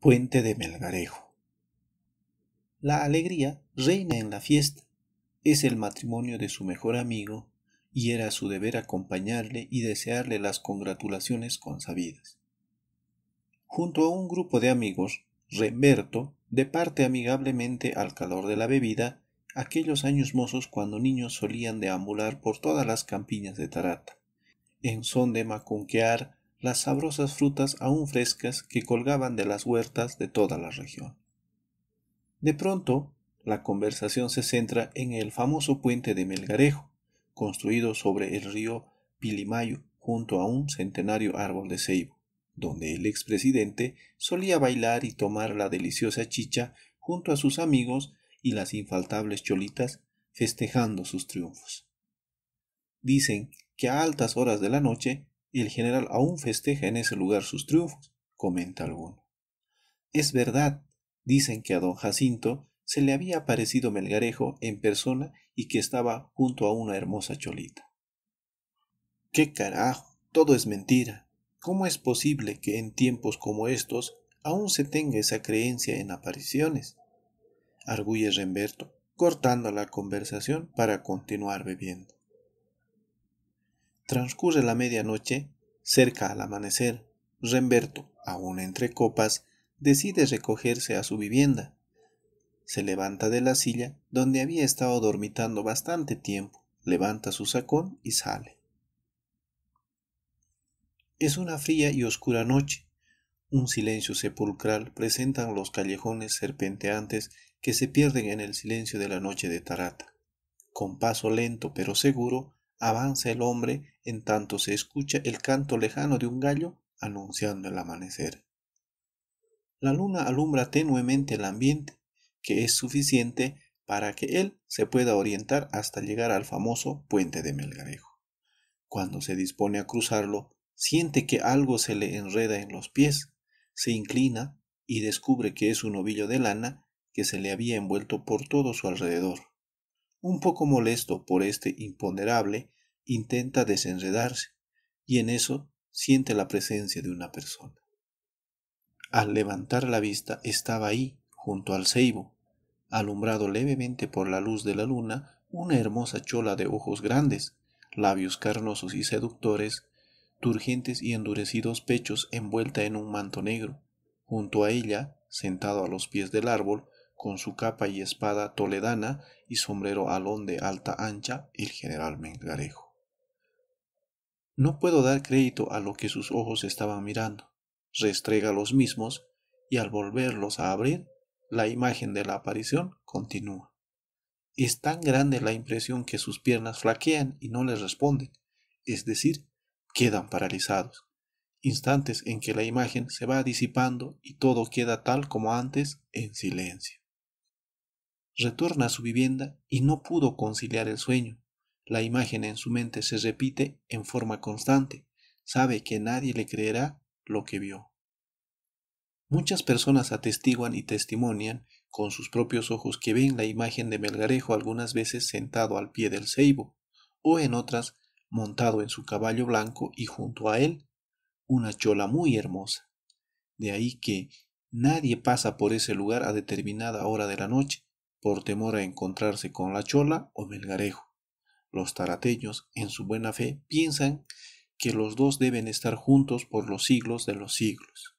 Puente de Melgarejo. La alegría reina en la fiesta. Es el matrimonio de su mejor amigo y era su deber acompañarle y desearle las congratulaciones consabidas. Junto a un grupo de amigos, Remberto departe amigablemente al calor de la bebida aquellos años mozos cuando niños solían deambular por todas las campiñas de Tarata, en son de macunquear las sabrosas frutas aún frescas que colgaban de las huertas de toda la región. De pronto, la conversación se centra en el famoso puente de Melgarejo, construido sobre el río Pilimayo junto a un centenario árbol de ceibo, donde el expresidente solía bailar y tomar la deliciosa chicha junto a sus amigos y las infaltables cholitas festejando sus triunfos. Dicen que a altas horas de la noche y El general aún festeja en ese lugar sus triunfos, comenta alguno. Es verdad, dicen que a don Jacinto se le había aparecido Melgarejo en persona y que estaba junto a una hermosa cholita. ¡Qué carajo! Todo es mentira. ¿Cómo es posible que en tiempos como estos aún se tenga esa creencia en apariciones? Arguye Remberto, cortando la conversación para continuar bebiendo. Transcurre la medianoche, cerca al amanecer, Remberto, aún entre copas, decide recogerse a su vivienda. Se levanta de la silla donde había estado dormitando bastante tiempo, levanta su sacón y sale. Es una fría y oscura noche. Un silencio sepulcral presentan los callejones serpenteantes que se pierden en el silencio de la noche de Tarata. Con paso lento pero seguro, avanza el hombre en tanto se escucha el canto lejano de un gallo anunciando el amanecer. La luna alumbra tenuemente el ambiente, que es suficiente para que él se pueda orientar hasta llegar al famoso puente de Melgarejo. Cuando se dispone a cruzarlo, siente que algo se le enreda en los pies, se inclina y descubre que es un ovillo de lana que se le había envuelto por todo su alrededor. Un poco molesto por este imponderable, intenta desenredarse, y en eso siente la presencia de una persona. Al levantar la vista estaba ahí, junto al ceibo, alumbrado levemente por la luz de la luna, una hermosa chola de ojos grandes, labios carnosos y seductores, turgentes y endurecidos pechos envuelta en un manto negro. Junto a ella, sentado a los pies del árbol, con su capa y espada toledana y sombrero alón de alta ancha, el general Mengarejo. No puedo dar crédito a lo que sus ojos estaban mirando. Restrega los mismos y al volverlos a abrir, la imagen de la aparición continúa. Es tan grande la impresión que sus piernas flaquean y no les responden, es decir, quedan paralizados. Instantes en que la imagen se va disipando y todo queda tal como antes en silencio retorna a su vivienda y no pudo conciliar el sueño. La imagen en su mente se repite en forma constante. Sabe que nadie le creerá lo que vio. Muchas personas atestiguan y testimonian con sus propios ojos que ven la imagen de Melgarejo algunas veces sentado al pie del ceibo, o en otras montado en su caballo blanco y junto a él una chola muy hermosa. De ahí que nadie pasa por ese lugar a determinada hora de la noche, por temor a encontrarse con la chola o melgarejo. Los tarateños, en su buena fe, piensan que los dos deben estar juntos por los siglos de los siglos.